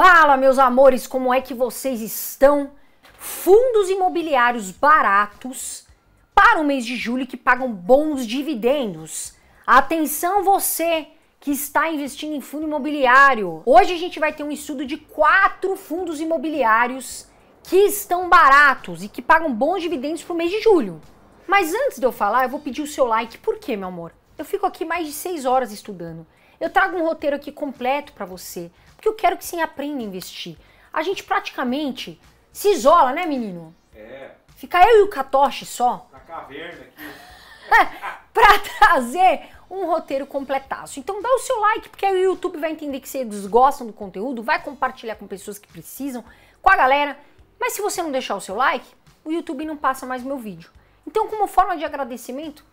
Fala, meus amores, como é que vocês estão? Fundos imobiliários baratos para o mês de julho que pagam bons dividendos. Atenção você que está investindo em fundo imobiliário. Hoje a gente vai ter um estudo de quatro fundos imobiliários que estão baratos e que pagam bons dividendos para o mês de julho. Mas antes de eu falar, eu vou pedir o seu like. Por quê, meu amor? Eu fico aqui mais de seis horas estudando. Eu trago um roteiro aqui completo para você porque eu quero que você aprenda a investir. A gente praticamente se isola, né, menino? É. Fica eu e o Katoshi só. Na caverna aqui. É, pra trazer um roteiro completaço. Então dá o seu like, porque aí o YouTube vai entender que vocês gostam do conteúdo, vai compartilhar com pessoas que precisam, com a galera. Mas se você não deixar o seu like, o YouTube não passa mais meu vídeo. Então, como forma de agradecimento,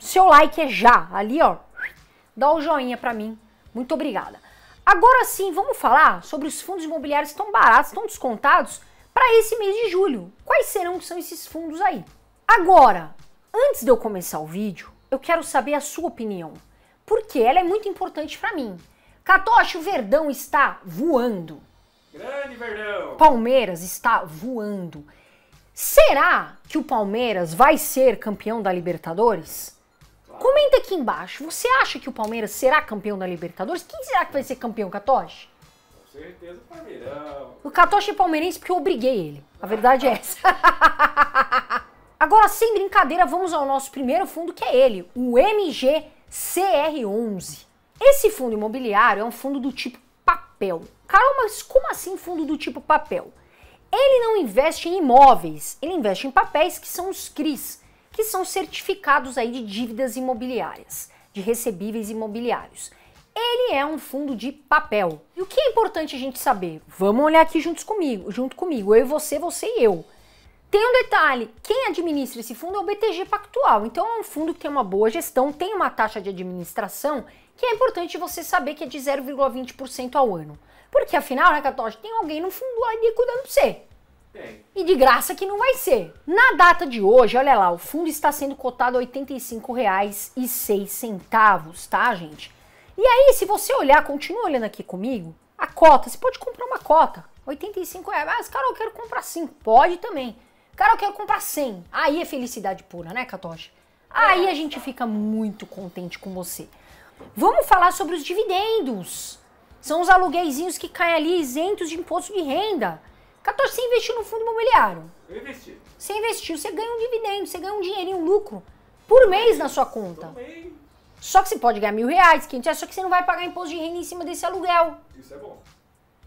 seu like é já, ali ó, dá o joinha pra mim. Muito obrigada. Agora sim, vamos falar sobre os fundos imobiliários tão baratos, tão descontados para esse mês de julho. Quais serão que são esses fundos aí? Agora, antes de eu começar o vídeo, eu quero saber a sua opinião, porque ela é muito importante para mim. Catoche, o Verdão está voando. Grande Verdão. Palmeiras está voando. Será que o Palmeiras vai ser campeão da Libertadores? Comenta aqui embaixo, você acha que o Palmeiras será campeão da Libertadores? Quem será que vai ser campeão, Catoche? Com certeza o Palmeirão. O Catoche é palmeirense porque eu obriguei ele. A verdade é essa. Agora, sem brincadeira, vamos ao nosso primeiro fundo, que é ele, o MGCR11. Esse fundo imobiliário é um fundo do tipo papel. Carol, mas como assim fundo do tipo papel? Ele não investe em imóveis, ele investe em papéis que são os CRIs, que são certificados aí de dívidas imobiliárias, de recebíveis imobiliários. Ele é um fundo de papel. E o que é importante a gente saber? Vamos olhar aqui juntos comigo, junto comigo, eu e você, você e eu. Tem um detalhe, quem administra esse fundo é o BTG Pactual, então é um fundo que tem uma boa gestão, tem uma taxa de administração que é importante você saber que é de 0,20% ao ano. Porque afinal, né, Catoche, tem alguém no fundo ali cuidando de você. Tem. E de graça que não vai ser. Na data de hoje, olha lá, o fundo está sendo cotado R$ 85,06, tá, gente? E aí, se você olhar, continua olhando aqui comigo, a cota, você pode comprar uma cota, R$ reais. Mas, cara, eu quero comprar 5. Pode também. Cara, eu quero comprar 100. Aí é felicidade pura, né, Katoshi? Aí a gente fica muito contente com você. Vamos falar sobre os dividendos. São os alugueizinhos que caem ali isentos de imposto de renda. 14, você investiu no fundo imobiliário. Eu investi. Você investiu, você ganha um dividendo, você ganha um dinheirinho, um lucro por mês na sua conta. mês. Só que você pode ganhar mil reais, 500 reais, só que você não vai pagar imposto de renda em cima desse aluguel. Isso é bom.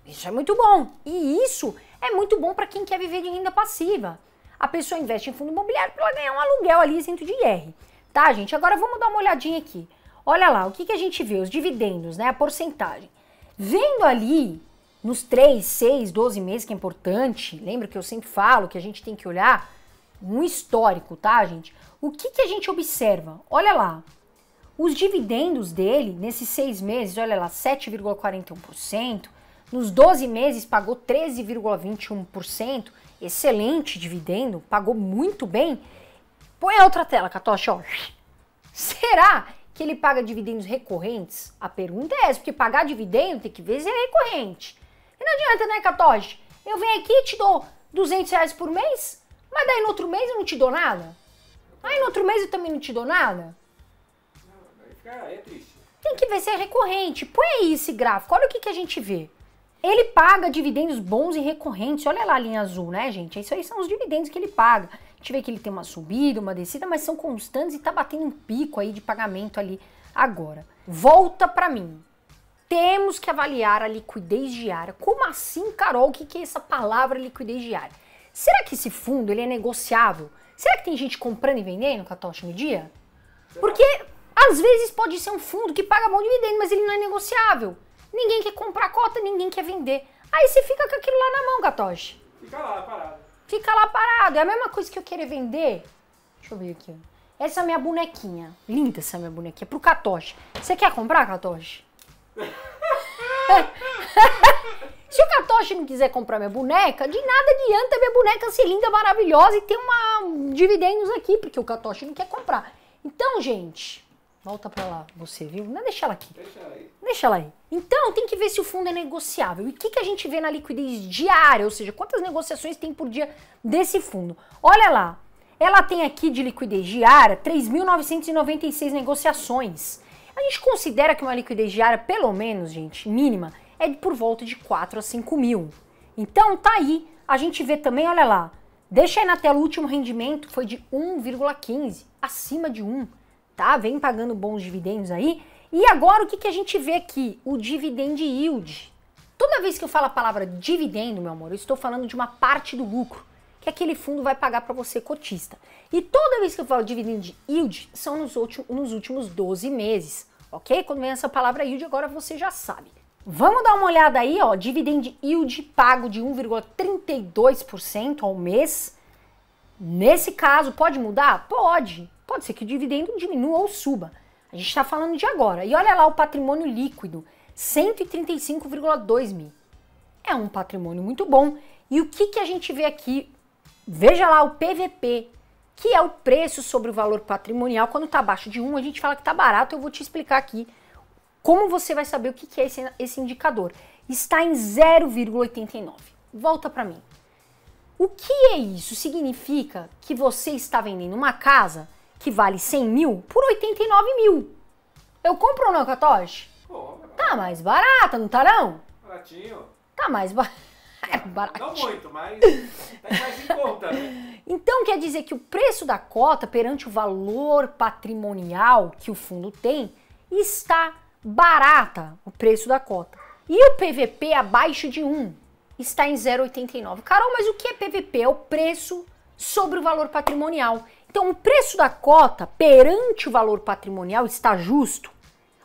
Isso é muito bom. E isso é muito bom para quem quer viver de renda passiva. A pessoa investe em fundo imobiliário para ganhar um aluguel ali isento de IR. Tá, gente? Agora vamos dar uma olhadinha aqui. Olha lá, o que, que a gente vê? Os dividendos, né? A porcentagem. Vendo ali nos 3, 6, 12 meses, que é importante, lembra que eu sempre falo que a gente tem que olhar um histórico, tá, gente? O que, que a gente observa? Olha lá, os dividendos dele, nesses seis meses, olha lá, 7,41%, nos 12 meses pagou 13,21%, excelente dividendo, pagou muito bem. Põe a outra tela, Catocha, ó. Será que ele paga dividendos recorrentes? A pergunta é essa, porque pagar dividendo tem que ver se é recorrente. E não adianta, né, Catoge? Eu venho aqui e te dou 200 reais por mês, mas daí no outro mês eu não te dou nada? Aí no outro mês eu também não te dou nada? é triste. Tem que ver se é recorrente. Põe aí esse gráfico, olha o que, que a gente vê. Ele paga dividendos bons e recorrentes. Olha lá a linha azul, né, gente? Isso aí são os dividendos que ele paga. A gente vê que ele tem uma subida, uma descida, mas são constantes e tá batendo um pico aí de pagamento ali agora. Volta para mim temos que avaliar a liquidez diária. Como assim, Carol? O que é essa palavra liquidez diária? Será que esse fundo ele é negociável? Será que tem gente comprando e vendendo, Catocha, no dia? Porque às vezes pode ser um fundo que paga bom dividendo, mas ele não é negociável. Ninguém quer comprar cota, ninguém quer vender. Aí você fica com aquilo lá na mão, Gatoche. Fica lá parado. Fica lá parado. É a mesma coisa que eu querer vender. Deixa eu ver aqui. Essa é a minha bonequinha. Linda essa minha bonequinha. Pro Catoche. Você quer comprar, Catoche? Se o Katoshi não quiser comprar minha boneca, de nada adianta minha boneca ser linda, maravilhosa e ter uma um dividendos aqui, porque o Katoshi não quer comprar. Então, gente, volta pra lá, você viu? Não, deixa ela aqui. Deixa ela aí. Deixa ela aí. Então, tem que ver se o fundo é negociável. E o que, que a gente vê na liquidez diária, ou seja, quantas negociações tem por dia desse fundo. Olha lá, ela tem aqui de liquidez diária 3.996 negociações. A gente considera que uma liquidez diária, pelo menos, gente, mínima, é por volta de 4 a 5 mil. Então tá aí, a gente vê também, olha lá, deixa aí na tela o último rendimento, foi de 1,15, acima de 1, tá? Vem pagando bons dividendos aí. E agora o que, que a gente vê aqui? O dividend yield. Toda vez que eu falo a palavra dividendo, meu amor, eu estou falando de uma parte do lucro que aquele fundo vai pagar para você cotista. E toda vez que eu falo dividend yield, são nos, últimos 12 meses ok? Quando vem essa palavra yield, agora você já sabe. Vamos dar uma olhada aí, ó, dividend yield pago de 1,32% ao mês. Nesse caso, pode mudar? Pode. Pode ser que o dividendo diminua ou suba. A gente está falando de agora. E olha lá o patrimônio líquido, 135,2 mil. É um patrimônio muito bom. E o que, que a gente vê aqui? Veja lá o PVP, que é o preço sobre o valor patrimonial. Quando está abaixo de 1, a gente fala que está barato. Eu vou te explicar aqui como você vai saber o que é esse, esse indicador. Está em 0,89. Volta para mim. O que é isso? Significa que você está vendendo uma casa que vale 100 mil por 89 mil. Eu compro ou não, Katoshi? É tá mais barata, não tá não? Baratinho. Tá mais barato. É barato. Não muito, mas tá mais em conta, né? Então quer dizer que o preço da cota perante o valor patrimonial que o fundo tem está barata o preço da cota. E o PVP abaixo de 1 está em 0,89. Carol, mas o que é PVP? É o preço sobre o valor patrimonial. Então o preço da cota perante o valor patrimonial está justo?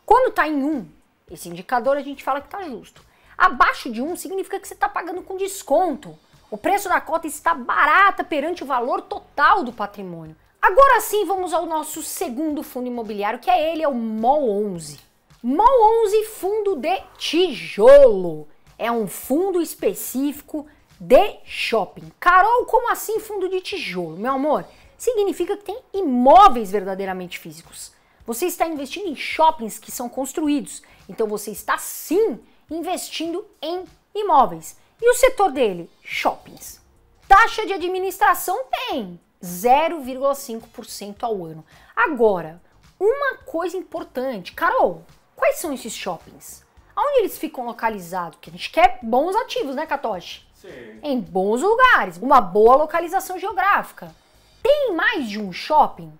Quando está em 1, esse indicador a gente fala que está justo. Abaixo de 1 um significa que você está pagando com desconto. O preço da cota está barata perante o valor total do patrimônio. Agora sim, vamos ao nosso segundo fundo imobiliário, que é ele, é o MOL 11. MOL 11 Fundo de Tijolo. É um fundo específico de shopping. Carol, como assim fundo de tijolo? Meu amor, significa que tem imóveis verdadeiramente físicos. Você está investindo em shoppings que são construídos. Então você está sim investindo em imóveis. E o setor dele? Shoppings. Taxa de administração tem 0,5% ao ano. Agora, uma coisa importante, Carol, quais são esses shoppings? Aonde eles ficam localizados? Que a gente quer bons ativos, né, Katoshi? Sim. Em bons lugares, uma boa localização geográfica. Tem mais de um shopping?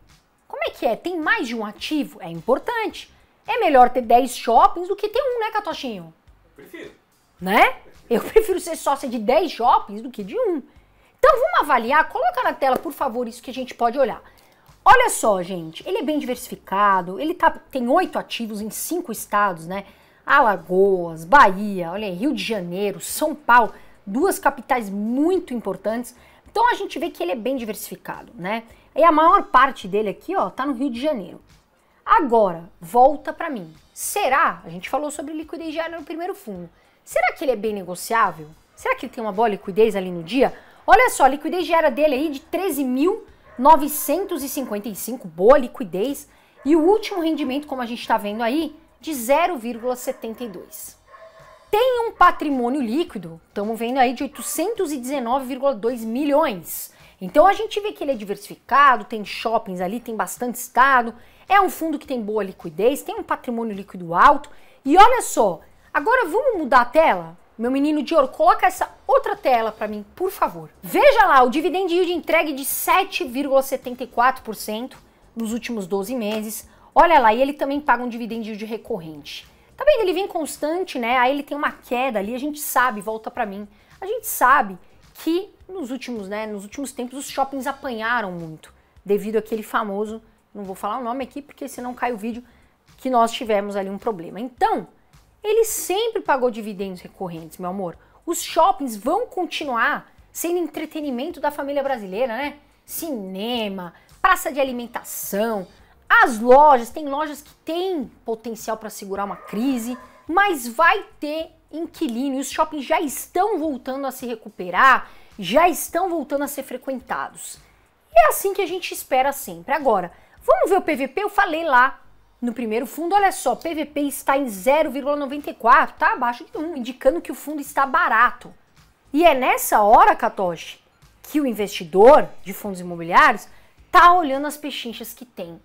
Como é que é? Tem mais de um ativo? É importante. É melhor ter 10 shoppings do que ter um, né, Catochinho? Prefiro. Né? Eu prefiro ser sócia de 10 shoppings do que de um. Então vamos avaliar, coloca na tela, por favor, isso que a gente pode olhar. Olha só, gente, ele é bem diversificado, ele tá, tem oito ativos em cinco estados, né? Alagoas, Bahia, olha aí, Rio de Janeiro, São Paulo, duas capitais muito importantes. Então a gente vê que ele é bem diversificado, né? E a maior parte dele aqui, ó, tá no Rio de Janeiro. Agora, volta para mim. Será? A gente falou sobre liquidez diária no primeiro fundo. Será que ele é bem negociável? Será que ele tem uma boa liquidez ali no dia? Olha só, a liquidez diária dele aí de 13.955, boa liquidez. E o último rendimento, como a gente está vendo aí, de 0,72. Tem um patrimônio líquido, estamos vendo aí de 819,2 milhões. Então a gente vê que ele é diversificado, tem shoppings ali, tem bastante estado, é um fundo que tem boa liquidez, tem um patrimônio líquido alto. E olha só, agora vamos mudar a tela? Meu menino de ouro, coloca essa outra tela para mim, por favor. Veja lá, o dividend yield entregue de 7,74% nos últimos 12 meses. Olha lá, e ele também paga um dividend yield recorrente. Tá vendo? Ele vem constante, né? Aí ele tem uma queda ali, a gente sabe, volta para mim. A gente sabe que nos últimos, né, nos últimos tempos os shoppings apanharam muito devido àquele famoso não vou falar o nome aqui porque senão cai o vídeo que nós tivemos ali um problema. Então, ele sempre pagou dividendos recorrentes, meu amor. Os shoppings vão continuar sendo entretenimento da família brasileira, né? Cinema, praça de alimentação, as lojas, tem lojas que têm potencial para segurar uma crise, mas vai ter inquilino. E os shoppings já estão voltando a se recuperar, já estão voltando a ser frequentados. é assim que a gente espera sempre. Agora, Vamos ver o PVP? Eu falei lá no primeiro fundo, olha só, PVP está em 0,94, tá abaixo de 1, indicando que o fundo está barato. E é nessa hora, Katoshi, que o investidor de fundos imobiliários tá olhando as pechinchas que tem.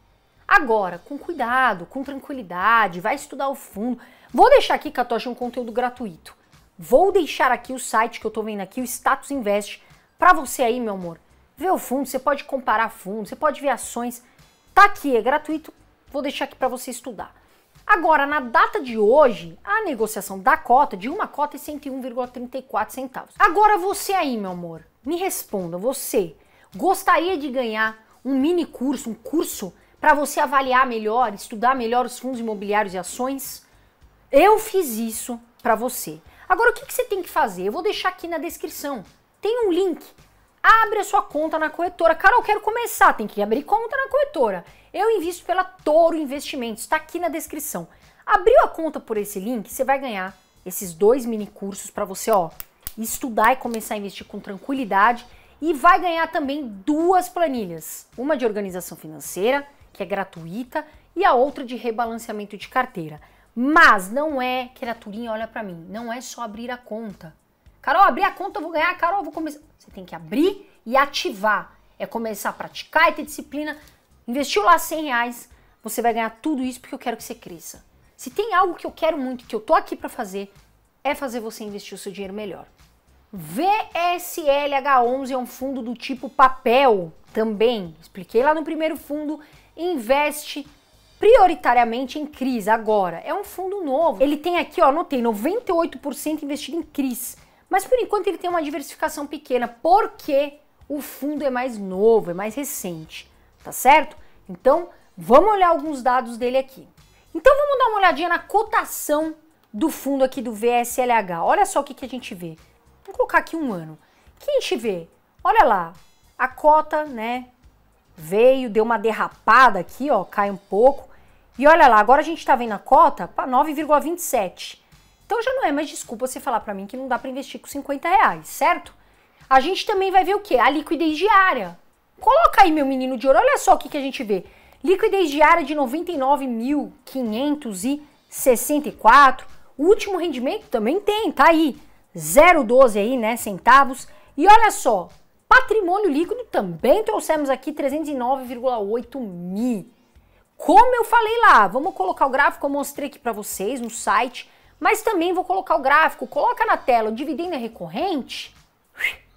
Agora, com cuidado, com tranquilidade, vai estudar o fundo. Vou deixar aqui, Katoshi, um conteúdo gratuito. Vou deixar aqui o site que eu estou vendo aqui, o Status Invest, para você aí, meu amor. Ver o fundo, você pode comparar fundo, você pode ver ações. Tá aqui, é gratuito, vou deixar aqui para você estudar. Agora, na data de hoje, a negociação da cota de uma cota é 101,34 centavos. Agora você aí, meu amor, me responda, você gostaria de ganhar um mini curso, um curso para você avaliar melhor, estudar melhor os fundos imobiliários e ações? Eu fiz isso para você. Agora o que, que você tem que fazer? Eu vou deixar aqui na descrição. Tem um link abre a sua conta na corretora. Cara, eu quero começar, tem que abrir conta na corretora. Eu invisto pela Toro Investimentos, está aqui na descrição. Abriu a conta por esse link, você vai ganhar esses dois mini cursos para você, ó, estudar e começar a investir com tranquilidade e vai ganhar também duas planilhas, uma de organização financeira, que é gratuita, e a outra de rebalanceamento de carteira. Mas não é, criaturinha, olha para mim, não é só abrir a conta. Carol, abri a conta, eu vou ganhar. Carol, eu vou começar. Você tem que abrir e ativar. É começar a praticar e ter disciplina. Investiu lá 100 reais, você vai ganhar tudo isso porque eu quero que você cresça. Se tem algo que eu quero muito, que eu tô aqui para fazer, é fazer você investir o seu dinheiro melhor. VSLH11 é um fundo do tipo papel também. Expliquei lá no primeiro fundo, investe prioritariamente em CRIs agora. É um fundo novo. Ele tem aqui, ó, anotei, 98% investido em CRIs. Mas por enquanto ele tem uma diversificação pequena, porque o fundo é mais novo, é mais recente, tá certo? Então, vamos olhar alguns dados dele aqui. Então, vamos dar uma olhadinha na cotação do fundo aqui do VSLH. Olha só o que, que a gente vê. Vou colocar aqui um ano. O que a gente vê? Olha lá, a cota, né, veio, deu uma derrapada aqui, ó, cai um pouco. E olha lá, agora a gente tá vendo a cota para 9,27. Então já não é mais desculpa você falar para mim que não dá para investir com 50 reais, certo? A gente também vai ver o que? A liquidez diária. Coloca aí, meu menino de ouro, olha só o que, que a gente vê. Liquidez diária de 99.564. O último rendimento também tem, tá aí. 0,12 aí, né, centavos. E olha só, patrimônio líquido também trouxemos aqui 309,8 mil. Como eu falei lá, vamos colocar o gráfico, eu mostrei aqui para vocês no site. Mas também vou colocar o gráfico, coloca na tela o dividendo é recorrente.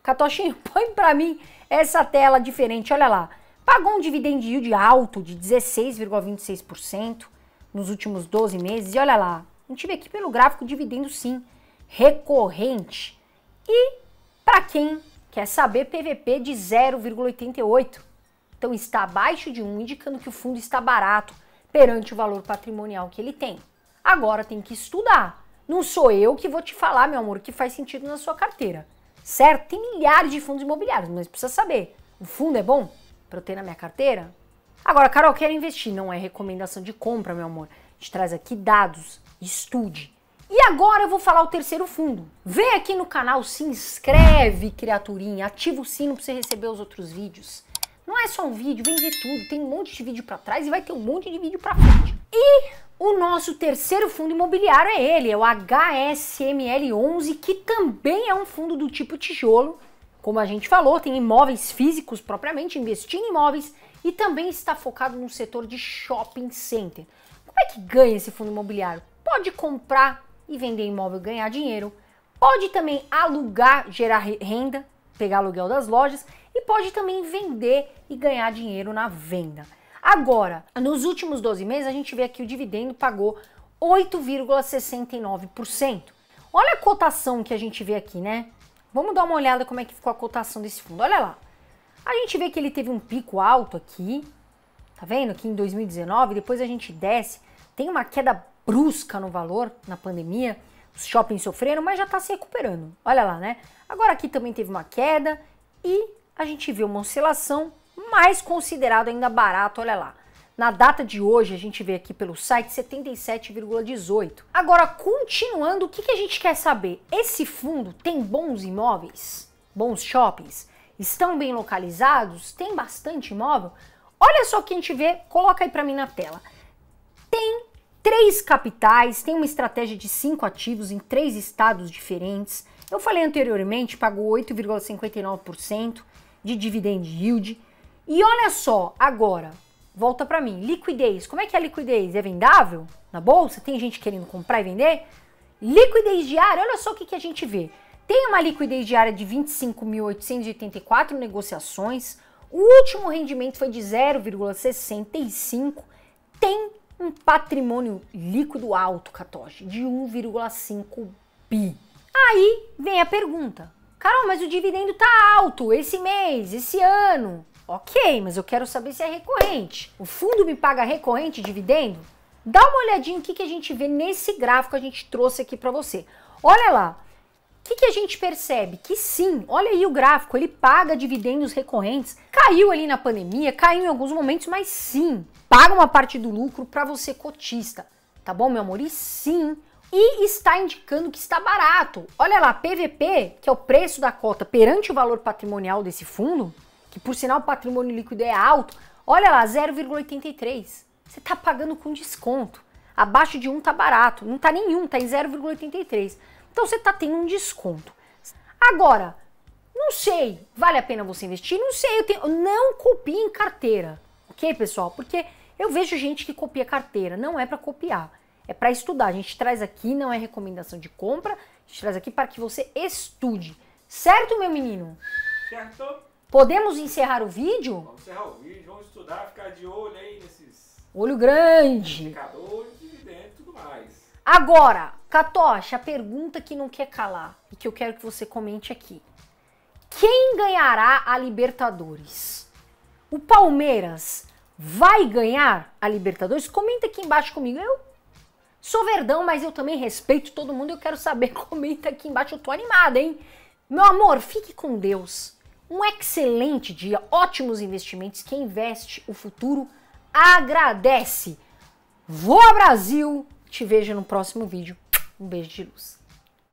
Catochinho, põe para mim essa tela diferente, olha lá. Pagou um dividend yield alto de 16,26% nos últimos 12 meses e olha lá, a gente vê aqui pelo gráfico dividendo sim, recorrente. E para quem quer saber, PVP de 0,88. Então está abaixo de 1, indicando que o fundo está barato perante o valor patrimonial que ele tem. Agora tem que estudar. Não sou eu que vou te falar, meu amor, o que faz sentido na sua carteira. Certo? Tem milhares de fundos imobiliários, mas precisa saber. O fundo é bom para eu ter na minha carteira? Agora, Carol, quero investir. Não é recomendação de compra, meu amor. A gente traz aqui dados, estude. E agora eu vou falar o terceiro fundo. Vem aqui no canal, se inscreve, criaturinha, ativa o sino para você receber os outros vídeos. Não é só um vídeo, vem ver tudo. Tem um monte de vídeo para trás e vai ter um monte de vídeo para frente. E o nosso terceiro fundo imobiliário é ele, é o HSML11, que também é um fundo do tipo tijolo. Como a gente falou, tem imóveis físicos propriamente, investindo em imóveis e também está focado no setor de shopping center. Como é que ganha esse fundo imobiliário? Pode comprar e vender imóvel e ganhar dinheiro, pode também alugar, gerar renda, pegar aluguel das lojas e pode também vender e ganhar dinheiro na venda. Agora, nos últimos 12 meses, a gente vê que o dividendo pagou 8,69%. Olha a cotação que a gente vê aqui, né? Vamos dar uma olhada como é que ficou a cotação desse fundo. Olha lá. A gente vê que ele teve um pico alto aqui, tá vendo? Aqui em 2019, depois a gente desce, tem uma queda brusca no valor na pandemia, os shoppings sofreram, mas já está se recuperando. Olha lá, né? Agora aqui também teve uma queda e a gente vê uma oscilação mas considerado ainda barato, olha lá. Na data de hoje, a gente vê aqui pelo site 77,18. Agora, continuando, o que, que a gente quer saber? Esse fundo tem bons imóveis? Bons shoppings? Estão bem localizados? Tem bastante imóvel? Olha só o que a gente vê, coloca aí para mim na tela. Tem três capitais, tem uma estratégia de cinco ativos em três estados diferentes. Eu falei anteriormente, pagou 8,59% de dividend yield e olha só, agora, volta para mim, liquidez. Como é que é a liquidez? É vendável na bolsa? Tem gente querendo comprar e vender? Liquidez diária, olha só o que, que a gente vê. Tem uma liquidez diária de 25.884 negociações, o último rendimento foi de 0,65, tem um patrimônio líquido alto, Katoshi, de 1,5 bi. Aí vem a pergunta, Carol, mas o dividendo tá alto esse mês, esse ano. Ok, mas eu quero saber se é recorrente. O fundo me paga recorrente dividendo? Dá uma olhadinha o que, que a gente vê nesse gráfico que a gente trouxe aqui para você. Olha lá, o que, que, a gente percebe? Que sim, olha aí o gráfico, ele paga dividendos recorrentes, caiu ali na pandemia, caiu em alguns momentos, mas sim, paga uma parte do lucro para você cotista, tá bom, meu amor? E sim, e está indicando que está barato. Olha lá, PVP, que é o preço da cota perante o valor patrimonial desse fundo, que por sinal o patrimônio líquido é alto, olha lá, 0,83. Você está pagando com desconto. Abaixo de 1 está barato, não está nenhum, está em 0,83. Então você está tendo um desconto. Agora, não sei, vale a pena você investir? Não sei, eu tenho, não copie em carteira, ok, pessoal? Porque eu vejo gente que copia carteira, não é para copiar, é para estudar. A gente traz aqui, não é recomendação de compra, a gente traz aqui para que você estude. Certo, meu menino? Certo. Podemos encerrar o vídeo? Vamos encerrar o vídeo, vamos estudar, ficar de olho aí nesses. Olho grande. Indicadores, dividendos e tudo mais. Agora, Catocha, a pergunta que não quer calar e que eu quero que você comente aqui. Quem ganhará a Libertadores? O Palmeiras vai ganhar a Libertadores? Comenta aqui embaixo comigo. Eu sou verdão, mas eu também respeito todo mundo. Eu quero saber. Comenta aqui embaixo. Eu tô animada, hein? Meu amor, fique com Deus. Um excelente dia, ótimos investimentos. Quem investe o futuro agradece. Vou ao Brasil! Te vejo no próximo vídeo. Um beijo de luz.